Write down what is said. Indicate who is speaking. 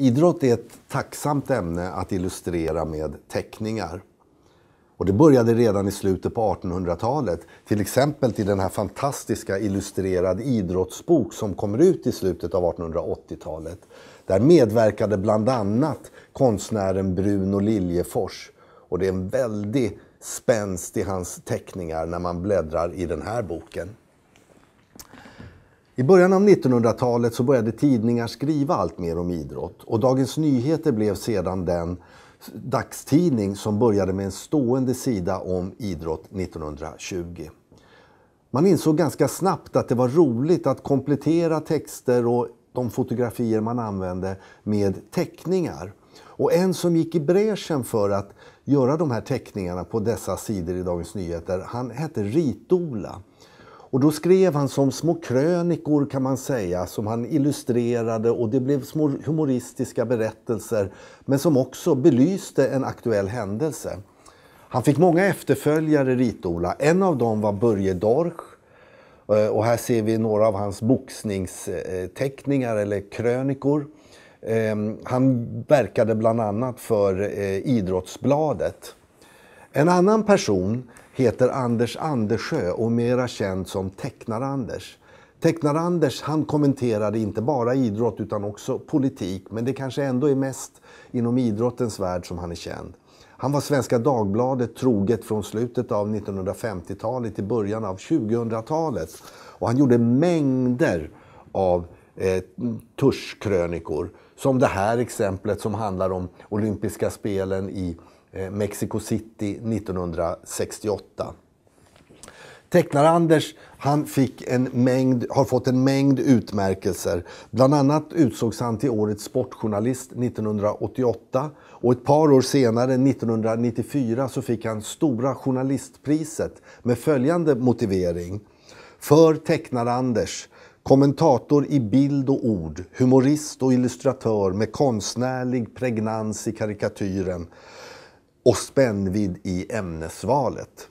Speaker 1: Idrott är ett tacksamt ämne att illustrera med teckningar. Och det började redan i slutet på 1800-talet. Till exempel till den här fantastiska illustrerad idrottsbok som kommer ut i slutet av 1880-talet. Där medverkade bland annat konstnären Bruno Liljefors. Och det är en väldig spänst i hans teckningar när man bläddrar i den här boken. I början av 1900-talet så började tidningar skriva allt mer om idrott och Dagens Nyheter blev sedan den dagstidning som började med en stående sida om idrott 1920. Man insåg ganska snabbt att det var roligt att komplettera texter och de fotografier man använde med teckningar. Och en som gick i bräschen för att göra de här teckningarna på dessa sidor i Dagens Nyheter, han hette Rit-Ola. Och då skrev han som små krönikor kan man säga, som han illustrerade och det blev små humoristiska berättelser, men som också belyste en aktuell händelse. Han fick många efterföljare, Ritola. En av dem var Börje Dorsch. Eh, och här ser vi några av hans boxningsteckningar eh, eller krönikor. Ehm, han verkade bland annat för eh, Idrottsbladet. En annan person heter Anders Andersjö och mera känd som Tecknar-Anders. Tecknar-Anders han kommenterade inte bara idrott utan också politik, men det kanske ändå är mest inom idrottens värld som han är känd. Han var Svenska Dagbladet troget från slutet av 1950-talet till början av 2000-talet. Och han gjorde mängder av eh, tuschkrönikor. Som det här exemplet som handlar om olympiska spelen i Eh, Mexico City 1968. Tecknar-Anders han fick en mängd, har fått en mängd utmärkelser. Bland annat utsågs han till Årets sportjournalist 1988 och ett par år senare, 1994, så fick han Stora journalistpriset med följande motivering. För Tecknar-Anders, kommentator i bild och ord, humorist och illustratör med konstnärlig pregnans i karikatyren och spännvidd i ämnesvalet.